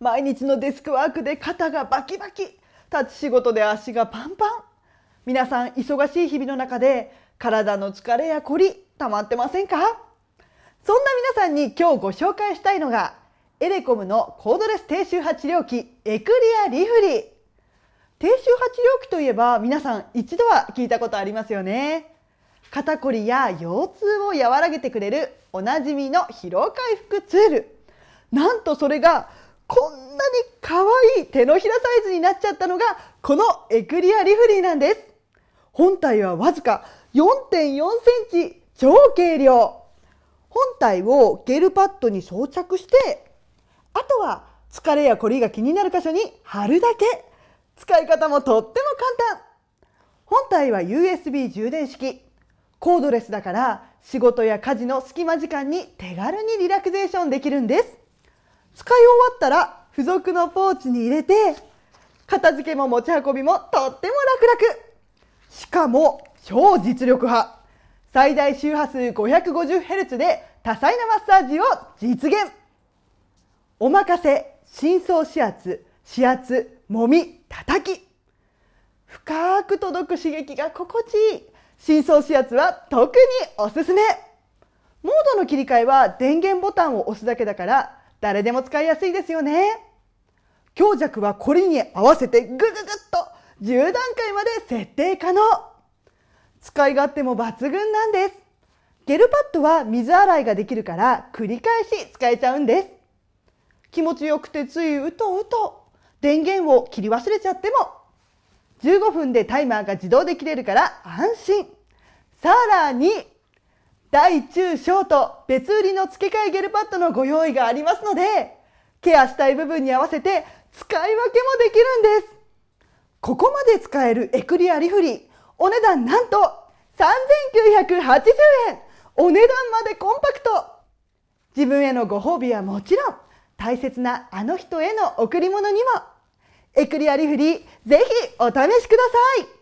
毎日のデスクワークで肩がバキバキ立ち仕事で足がパンパン皆さん忙しい日々の中で体の疲れやこりたまってませんかそんな皆さんに今日ご紹介したいのがエレコムのコードレス低周波治療器エクリアリフリ低周波治療器といえば皆さん一度は聞いたことありますよね肩こりや腰痛を和らげてくれるおなじみの疲労回復ツールなんとそれが可愛い手のひらサイズになっちゃったのがこのエクリアリフリーなんです本体はわずか4.4センチ超軽量本体をゲルパッドに装着してあとは疲れやコりが気になる箇所に貼るだけ使い方もとっても簡単本体は USB 充電式コードレスだから仕事や家事の隙間時間に手軽にリラクゼーションできるんです使い終わったら付属のポーチに入れて片付けも持ち運びもとっても楽々しかも超実力派最大周波数 550Hz で多彩なマッサージを実現お任せ深層指圧指圧揉み叩き深く届く刺激が心地いい深層指圧は特におすすめモードの切り替えは電源ボタンを押すだけだから誰でも使いやすいですよね強弱はこれに合わせてグググッと10段階まで設定可能使い勝手も抜群なんですゲルパッドは水洗いができるから繰り返し使えちゃうんです気持ちよくてついうとうと電源を切り忘れちゃっても15分でタイマーが自動で切れるから安心さらに大中小と別売りの付け替えゲルパッドのご用意がありますのでケアしたい部分に合わせて使い分けもできるんですここまで使えるエクリアリフリお値段なんと3980円お値段までコンパクト自分へのご褒美はもちろん大切なあの人への贈り物にもエクリアリフリぜひお試しください